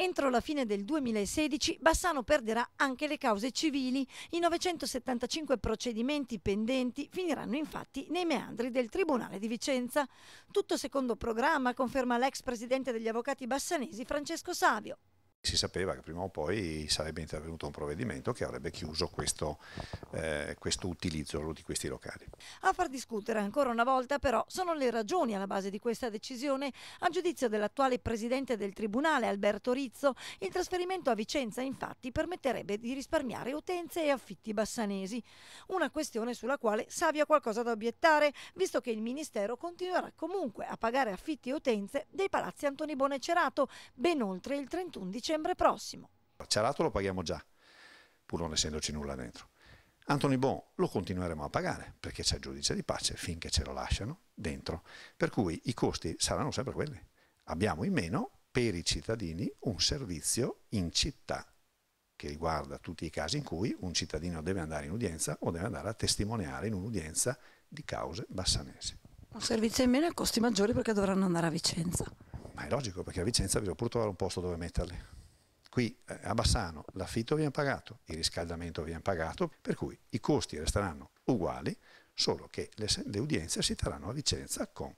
Entro la fine del 2016 Bassano perderà anche le cause civili. I 975 procedimenti pendenti finiranno infatti nei meandri del Tribunale di Vicenza. Tutto secondo programma, conferma l'ex presidente degli avvocati bassanesi Francesco Savio si sapeva che prima o poi sarebbe intervenuto un provvedimento che avrebbe chiuso questo, eh, questo utilizzo di questi locali. A far discutere ancora una volta però sono le ragioni alla base di questa decisione. A giudizio dell'attuale presidente del Tribunale Alberto Rizzo, il trasferimento a Vicenza infatti permetterebbe di risparmiare utenze e affitti bassanesi. Una questione sulla quale Savia ha qualcosa da obiettare, visto che il Ministero continuerà comunque a pagare affitti e utenze dei palazzi Antoni Bonecerato ben oltre il 31 dicembre dicembre prossimo. Ciarato lo paghiamo già, pur non essendoci nulla dentro. Anthony Bon lo continueremo a pagare perché c'è il giudice di pace finché ce lo lasciano dentro, per cui i costi saranno sempre quelli. Abbiamo in meno per i cittadini un servizio in città che riguarda tutti i casi in cui un cittadino deve andare in udienza o deve andare a testimoniare in un'udienza di cause bassanese. Un servizio in meno e costi maggiori perché dovranno andare a Vicenza. Ma è logico perché a Vicenza bisogna pur trovare un posto dove metterli. Qui eh, a Bassano l'affitto viene pagato, il riscaldamento viene pagato, per cui i costi resteranno uguali, solo che le, le udienze si terranno a Vicenza con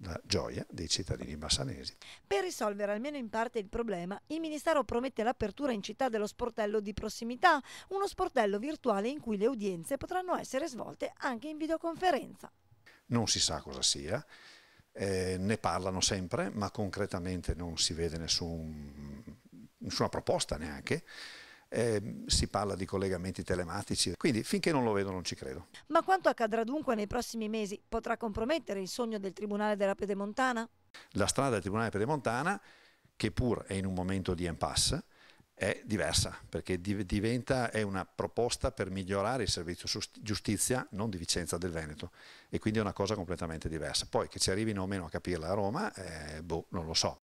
la gioia dei cittadini bassanesi. Per risolvere almeno in parte il problema, il Ministero promette l'apertura in città dello sportello di prossimità, uno sportello virtuale in cui le udienze potranno essere svolte anche in videoconferenza. Non si sa cosa sia, eh, ne parlano sempre, ma concretamente non si vede nessun nessuna proposta neanche, eh, si parla di collegamenti telematici, quindi finché non lo vedo non ci credo. Ma quanto accadrà dunque nei prossimi mesi? Potrà compromettere il sogno del Tribunale della Pedemontana? La strada del Tribunale Pedemontana, che pur è in un momento di impasse, è diversa perché diventa, è una proposta per migliorare il servizio giustizia non di Vicenza del Veneto e quindi è una cosa completamente diversa. Poi che ci arrivino o meno a capirla a Roma, eh, boh, non lo so,